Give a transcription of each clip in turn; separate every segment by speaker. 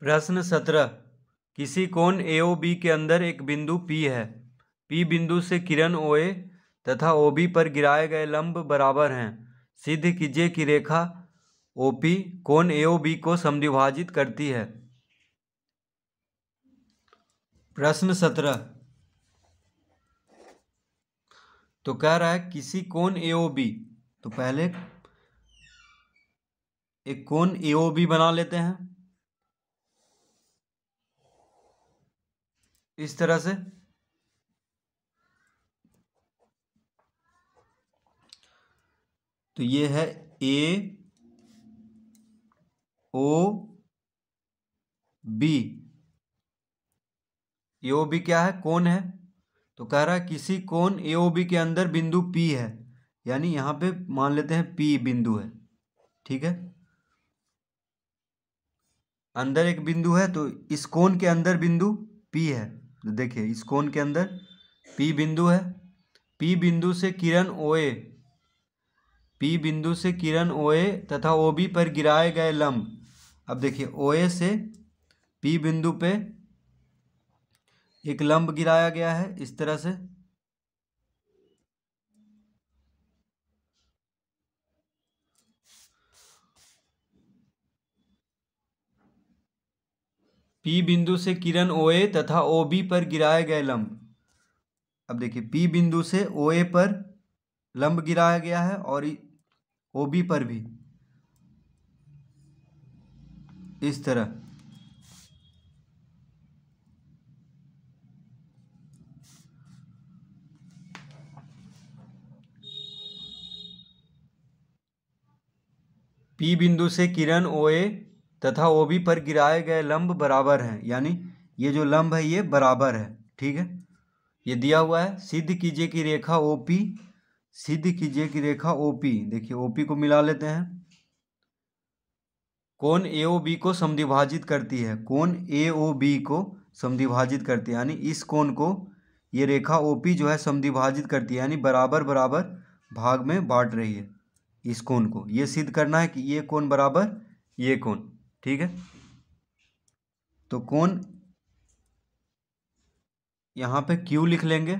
Speaker 1: प्रश्न सत्रह किसी कोण ए ओ बी के अंदर एक बिंदु पी है पी बिंदु से किरण ओ ए तथा ओ बी पर गिराए गए लंब बराबर हैं सिद्ध कीजिए कि रेखा ओ पी कोण ए ओ बी को समद्विभाजित करती है प्रश्न सत्रह तो कह रहा है किसी कोण ए ओ बी तो पहले एक कोण ए ओ बी बना लेते हैं इस तरह से तो ये है ए ओ बी ए ओ बी क्या है कौन है तो कह रहा है किसी कौन ए ओ बी के अंदर बिंदु पी है यानी यहां पे मान लेते हैं पी बिंदु है ठीक है अंदर एक बिंदु है तो इस कोण के अंदर बिंदु पी है देखिए इस कोण के अंदर पी बिंदु है पी बिंदु से किरण ओए पी बिंदु से किरण ओए तथा ओ बी पर गिराए गए लंब अब देखिए ओए से पी बिंदु पे एक लंब गिराया गया है इस तरह से पी बिंदु से किरण ओ ए तथा ओ बी पर गिराए गए लंब अब देखिए पी बिंदु से ओ ए पर लंब गिराया गया है और ओ बी पर भी इस तरह पी बिंदु से किरण ओ ए तथा ओ बी पर गिराए गए लंब बराबर हैं यानी ये जो लंब है ये बराबर है ठीक है ये दिया हुआ है सिद्ध कीजिए कि रेखा ओ पी सिद्ध कीजिए कि रेखा ओ पी देखिए ओ पी को मिला लेते हैं कौन ए ओ बी को समद्विभाजित करती है कौन ए ओ बी को समद्विभाजित करती है यानी इस कोण को ये रेखा ओ पी जो है समद्विभाजित करती है यानी बराबर बराबर भाग में बांट रही है इस कोण को ये सिद्ध करना है कि ये कोण बराबर ये कोण ठीक है तो कौन यहां पे Q लिख लेंगे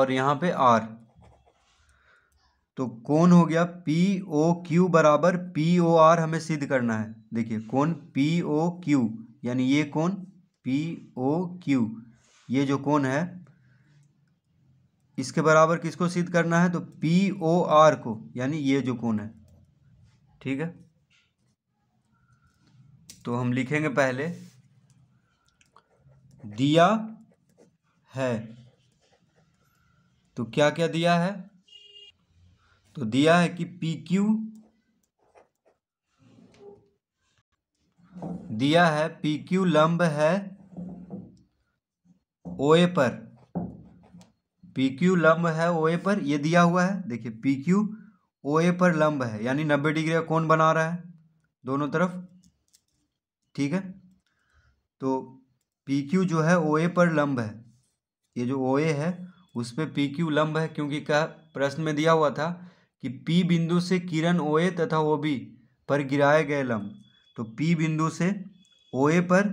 Speaker 1: और यहां पे R तो कौन हो गया पी ओ क्यू बराबर पी ओ आर हमें सिद्ध करना है देखिए कौन पी ओ क्यू यानी ये कौन पी ओ क्यू ये जो कौन है इसके बराबर किसको सिद्ध करना है तो पी ओ आर को यानी ये जो कौन है ठीक है तो हम लिखेंगे पहले दिया है तो क्या क्या दिया है तो दिया है कि पी क्यू दिया है पी क्यू लंब है ओए पर पी क्यू लंब है ओए पर ये दिया हुआ है देखिए पी क्यू ओए पर लंब है यानी नब्बे डिग्री का कौन बना रहा है दोनों तरफ ठीक है तो पी क्यू जो है ओ ए पर लंब है ये जो ओ ए है उस पर पी क्यू लंब है क्योंकि क्या प्रश्न में दिया हुआ था कि पी बिंदु से किरण ओ ए तथा ओ बी पर गिराए गए लंब तो पी बिंदु से ओ ए पर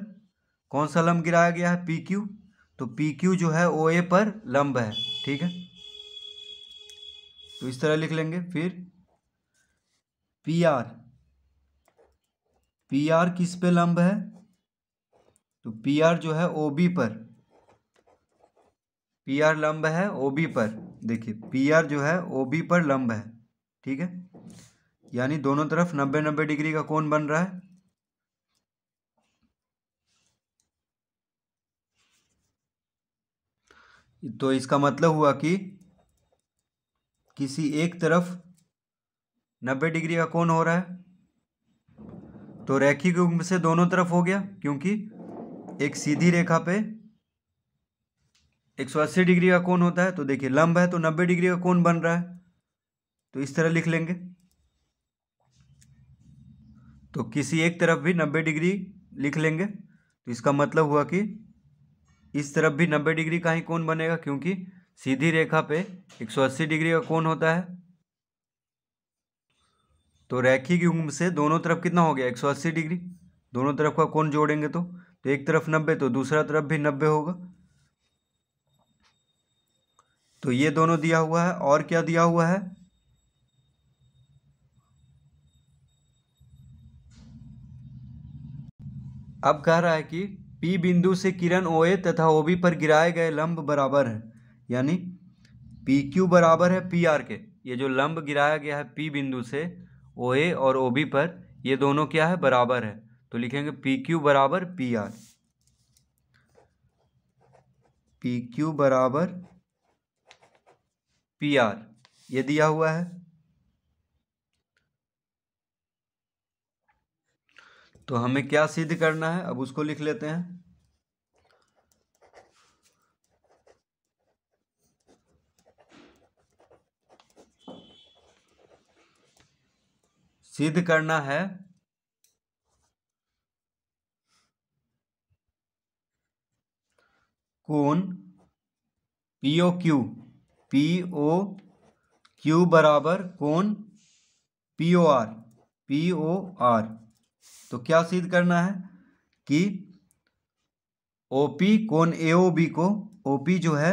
Speaker 1: कौन सा लंब गिराया गया है पी क्यू तो पी क्यू जो है ओ ए पर लंब है ठीक है तो इस तरह लिख लेंगे फिर पी आर पी आर किस पे लंब है तो पी आर जो है ओ बी पर पी आर लंब है ओ बी पर देखिए पी आर जो है ओ बी पर लंब है ठीक है यानी दोनों तरफ नब्बे नब्बे डिग्री का कोण बन रहा है तो इसका मतलब हुआ कि किसी एक तरफ नब्बे डिग्री का कोण हो रहा है तो रेखी युग्म से दोनों तरफ हो गया क्योंकि एक सीधी रेखा पे 180 डिग्री का कोण होता है तो देखिए लंब है तो 90 डिग्री का कोण बन रहा है तो इस तरह लिख लेंगे तो किसी एक तरफ भी 90 डिग्री लिख लेंगे तो इसका मतलब हुआ कि इस तरफ भी 90 डिग्री का ही कोण बनेगा क्योंकि सीधी रेखा पे 180 डिग्री का कोण होता है तो रेखी की उम्र से दोनों तरफ कितना हो गया एक सौ अस्सी डिग्री दोनों तरफ का कौन जोड़ेंगे तो तो एक तरफ नब्बे तो दूसरा तरफ भी नब्बे होगा तो ये दोनों दिया हुआ है और क्या दिया हुआ है अब कह रहा है कि पी बिंदु से किरण ओ ए तथा ओबी पर गिराए गए लंब बराबर है यानी पी क्यू बराबर है पी आर के ये जो लंब गिराया गया है पी बिंदु से ओ ए और ओ बी पर ये दोनों क्या है बराबर है तो लिखेंगे पी क्यू बराबर पी आर पी क्यू बराबर पी आर ये दिया हुआ है तो हमें क्या सिद्ध करना है अब उसको लिख लेते हैं सिद्ध करना है कोण पीओ क्यू पीओ क्यू बराबर कोण पीओ आर पीओ आर तो क्या सिद्ध करना है कि ओपी कौन कोण ए ओ बी को ओपी जो है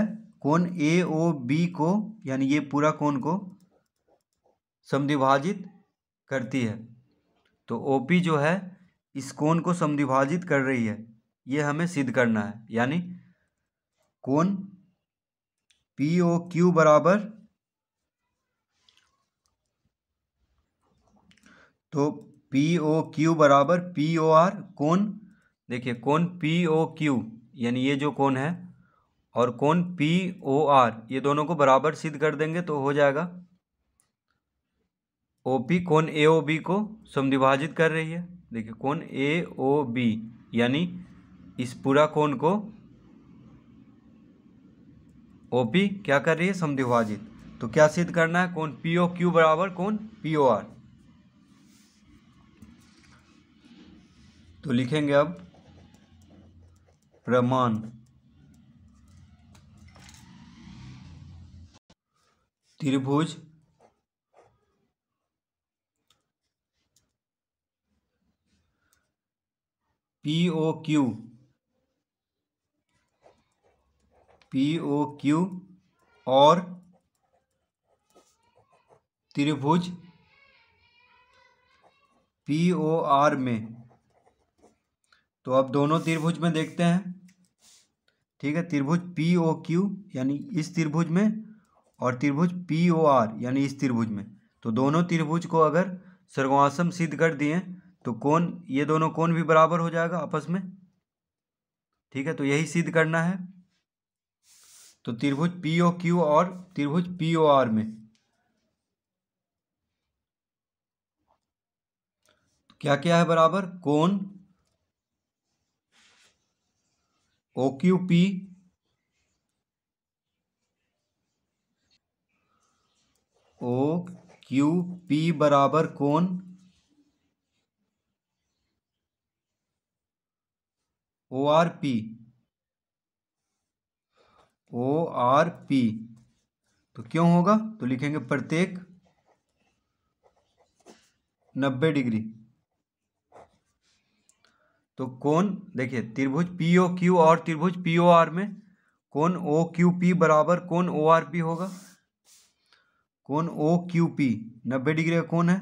Speaker 1: कोण ए ओ बी को यानी ये पूरा कोण को समिभाजित करती है तो ओ पी जो है इस कोण को समद्विभाजित कर रही है ये हमें सिद्ध करना है यानी कोण पी ओ क्यू बराबर तो पी ओ क्यू बराबर पी ओ आर कोण देखिए कोण पी ओ क्यू यानी ये जो कोण है और कोण पी ओ आर ये दोनों को बराबर सिद्ध कर देंगे तो हो जाएगा ओ पी कौन ए ओ बी को समिभाजित कर रही है देखिए कौन ए ओ बी यानी इस पूरा कौन को ओ पी क्या कर रही है समिभाजित तो क्या सिद्ध करना है कौन पी ओ क्यू बराबर कौन पी ओ आर तो लिखेंगे अब प्रमाण त्रिभुज P O Q P O Q और त्रिभुज पी ओ आर में तो अब दोनों त्रिभुज में देखते हैं ठीक है त्रिभुज पी ओ क्यू यानी इस त्रिभुज में और त्रिभुज पी ओ आर यानी इस त्रिभुज में तो दोनों त्रिभुज को अगर सर्वासम सिद्ध कर दिए तो कौन ये दोनों कौन भी बराबर हो जाएगा आपस में ठीक है तो यही सिद्ध करना है तो त्रिभुज पी ओ क्यू और त्रिभुज पी ओ आर में क्या क्या है बराबर कौन O Q P O Q P बराबर कौन O R P O R P तो क्यों होगा तो लिखेंगे प्रत्येक नब्बे डिग्री तो कौन देखिए त्रिभुज पी ओ क्यू और त्रिभुज पी ओ आर में कौन ओ क्यू पी बराबर कौन ओ आर पी होगा कौन ओ क्यू पी नब्बे डिग्री का कौन है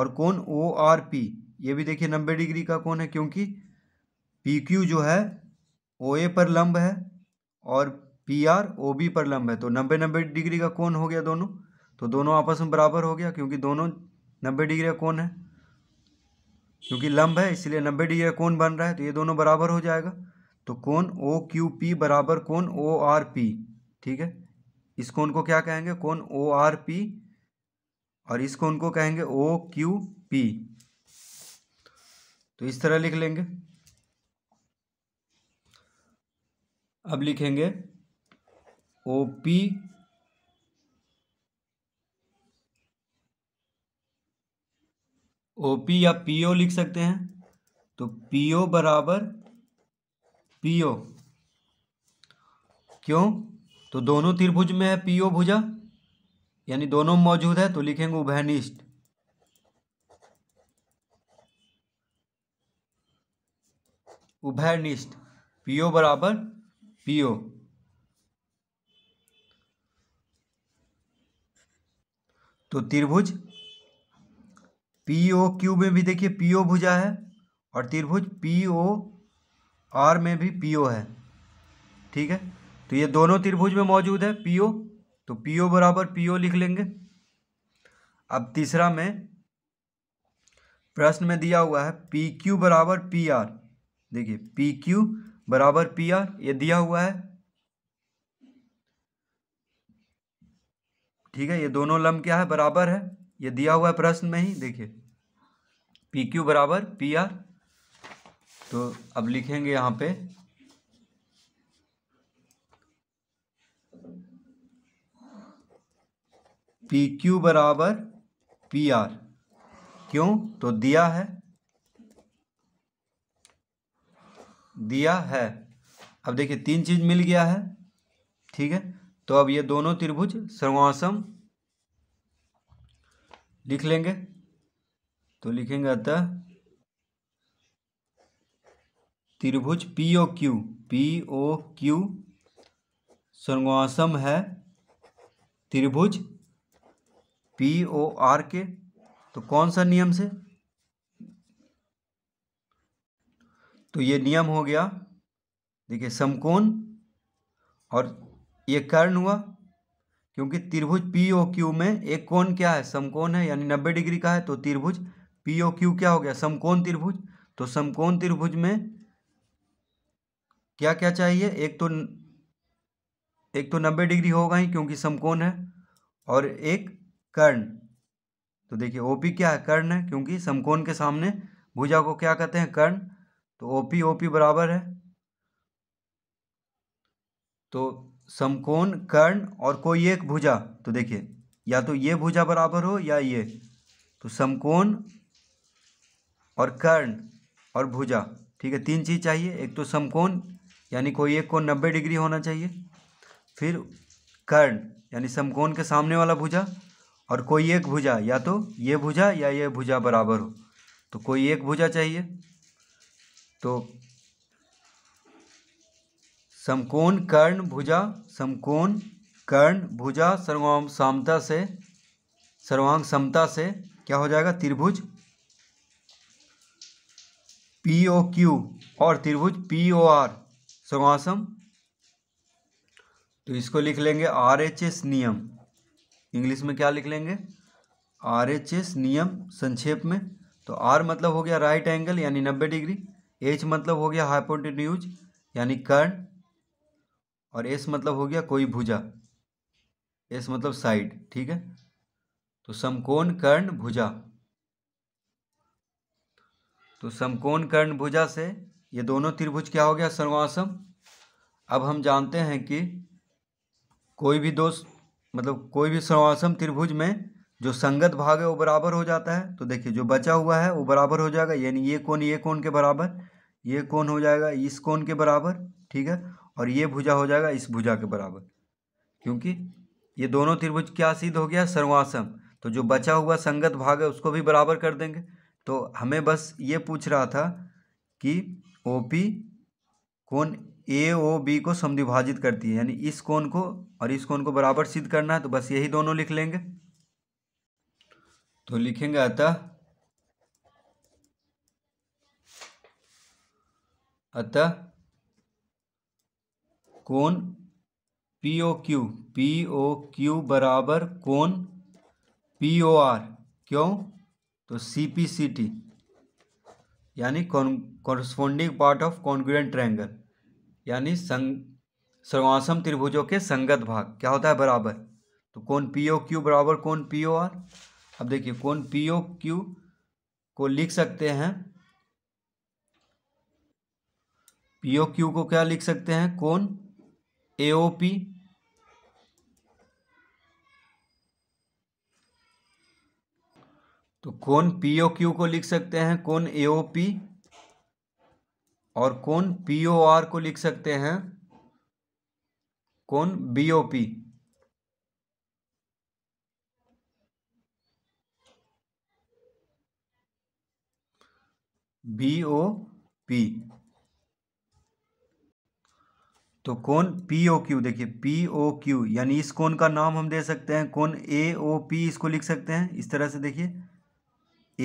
Speaker 1: और कौन ओ आर पी ये भी देखिए नब्बे डिग्री का कौन है क्योंकि पी क्यू जो है ओ ए पर लंब है और पी आर ओ बी पर लंब है तो नब्बे नब्बे डिग्री का कौन हो गया दोनों तो दोनों आपस में बराबर हो गया क्योंकि दोनों नब्बे डिग्री का कौन है क्योंकि लंब है इसलिए नब्बे डिग्री का कौन बन रहा है तो ये दोनों बराबर हो जाएगा तो कौन ओ क्यू पी बराबर कौन ओ आर पी ठीक है इस कौन को क्या कहेंगे कौन ओ आर पी और इस कौन को कहेंगे ओ क्यू पी तो इस तरह लिख लेंगे अब लिखेंगे ओ पी ओ पी या पी ओ लिख सकते हैं तो पी ओ बराबर पी ओ क्यों तो दोनों त्रिभुज में है पी ओ भुजा यानी दोनों मौजूद है तो लिखेंगे उभयनिष्ठ उभयनिष्ठ पीओ बराबर पीओ तो त्रिभुज पीओ क्यू में भी देखिए पीओ भुजा है और त्रिभुज पीओ आर में भी पीओ है ठीक है तो ये दोनों त्रिभुज में मौजूद है पीओ तो पीओ बराबर पीओ लिख लेंगे अब तीसरा में प्रश्न में दिया हुआ है पी क्यू बराबर पी आर देखिए पी क्यू बराबर पी आर ये दिया हुआ है ठीक है ये दोनों लम क्या है बराबर है ये दिया हुआ है प्रश्न में ही देखिए पी क्यू बराबर पी आर तो अब लिखेंगे यहां पे पी क्यू बराबर पी आर क्यों तो दिया है दिया है अब देखिए तीन चीज़ मिल गया है ठीक है तो अब ये दोनों त्रिभुज सर्वासम लिख लेंगे तो लिखेंगे अतः त्रिभुज P O Q P O Q सर्वासम है त्रिभुज पी ओ आर के तो कौन सा नियम से तो ये नियम हो गया देखिए समकोण और ये कर्ण हुआ क्योंकि त्रिभुज पी ओ क्यू में एक कोण क्या है समकोण है यानी नब्बे डिग्री का है तो त्रिभुज पी ओ क्यू क्या हो गया समकोण त्रिभुज तो समकोण त्रिभुज में क्या क्या चाहिए एक तो एक तो नब्बे डिग्री होगा ही क्योंकि समकोण है और एक कर्ण तो देखिए ओपी क्या है कर्ण है क्योंकि समकोण के सामने भुजा को क्या कहते हैं कर्ण तो ओ पी ओ पी बराबर है तो समकोण कर्ण और कोई एक भुजा तो देखिए या तो ये भुजा बराबर हो या ये तो समकोण और कर्ण और भुजा ठीक है तीन चीज़ चाहिए एक तो समकोण यानी कोई एक कोण नब्बे डिग्री होना चाहिए फिर कर्ण यानी समकोण के सामने वाला भुजा और कोई एक भुजा या तो ये भुजा या ये भुजा बराबर हो तो कोई एक भुजा चाहिए तो समकोण कर्ण भुजा समकोण कर्ण भुजा सर्वांग समता से सर्वांग समता से क्या हो जाएगा त्रिभुज पी ओ क्यू और त्रिभुज पी ओ आर सर्वासम तो इसको लिख लेंगे आर एच एस नियम इंग्लिश में क्या लिख लेंगे आर एच एस नियम संक्षेप में तो आर मतलब हो गया राइट एंगल यानी नब्बे डिग्री एच मतलब हो गया हाइपोटेन्यूज यानी कर्ण और एस मतलब हो गया कोई भुजा एस मतलब साइड ठीक है तो समकोण कर्ण भुजा तो समकोण कर्ण भुजा से ये दोनों त्रिभुज क्या हो गया सर्वासम अब हम जानते हैं कि कोई भी दोष मतलब कोई भी सर्वासम त्रिभुज में जो संगत भाग है वो बराबर हो जाता है तो देखिए जो बचा हुआ है वो बराबर हो जाएगा यानी ये कौन ये कौन के बराबर ये कौन हो जाएगा इस कौन के बराबर ठीक है और ये भुजा हो जाएगा इस भुजा के बराबर क्योंकि ये दोनों त्रिभुज क्या सिद्ध हो गया सर्वासम तो जो बचा हुआ संगत भाग है उसको भी बराबर कर देंगे तो हमें बस ये पूछ रहा था कि ओ पी कौन ए ओ बी को समद्विभाजित करती है यानी इस कोण को और इस कोण को बराबर सिद्ध करना है तो बस यही दोनों लिख लेंगे तो लिखेंगे अतः अतः कोण P O Q P O Q बराबर कोण पी ओ आर क्यों तो सी पी सी टी यानी corresponding part of congruent triangle यानी संग सर्वासम त्रिभुजों के संगत भाग क्या होता है बराबर तो कौन पी ओ क्यू बराबर कौन पी ओ आर अब देखिए कौन पीओ क्यू को लिख सकते हैं पीओ क्यू को क्या लिख सकते हैं कौन एओपी तो कौन पीओ क्यू को लिख सकते हैं कौन एओपी और कौन पीओ आर को लिख सकते हैं कौन बीओपी बी ओ पी तो कौन पी ओ क्यू देखिए पी ओ क्यू यानी इस कौन का नाम हम दे सकते हैं कौन ए ओ पी इसको लिख सकते हैं इस तरह से देखिए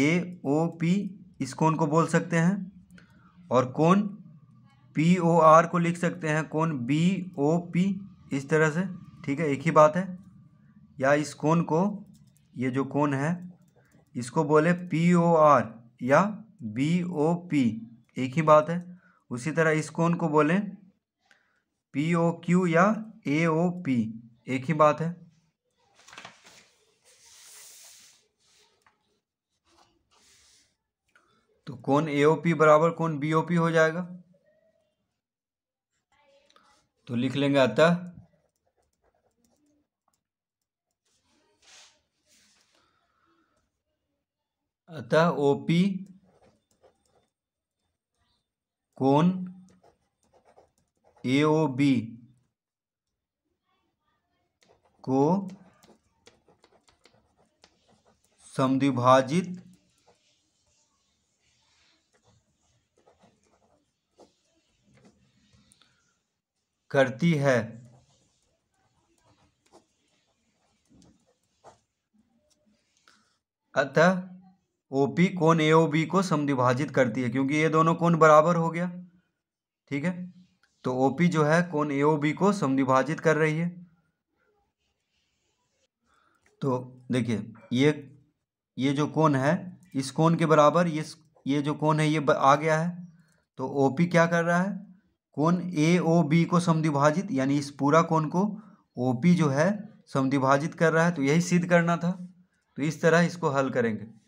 Speaker 1: ए ओ पी इस कौन को बोल सकते हैं और कौन पी ओ आर को लिख सकते हैं कौन बी ओ पी इस तरह से ठीक है एक ही बात है या इस कौन को ये जो कौन है इसको बोले पी ओ आर या बी ओ पी एक ही बात है उसी तरह इस कोण को बोलें पी ओ क्यू या ए ओ पी एक ही बात है तो कौन ए ओ पी बराबर कौन बी ओ पी हो जाएगा तो लिख लेंगे अतः अतः ओ पी कोण ए ओ बी को समद्विभाजित करती है अतः ओ पी कोण ए ओ बी को समद्विभाजित करती है क्योंकि ये दोनों कोण बराबर हो गया ठीक है तो ओ पी जो है कोण ए ओ बी को समद्विभाजित कर रही है तो देखिए ये ये जो कोण है इस कोण के बराबर ये ये जो कोण है ये आ गया है तो ओ पी क्या कर रहा है कोण ए ओ बी को समद्विभाजित यानी इस पूरा कोण को ओ पी जो है समद्विभाजित कर रहा है तो यही सिद्ध करना था तो इस तरह इसको हल करेंगे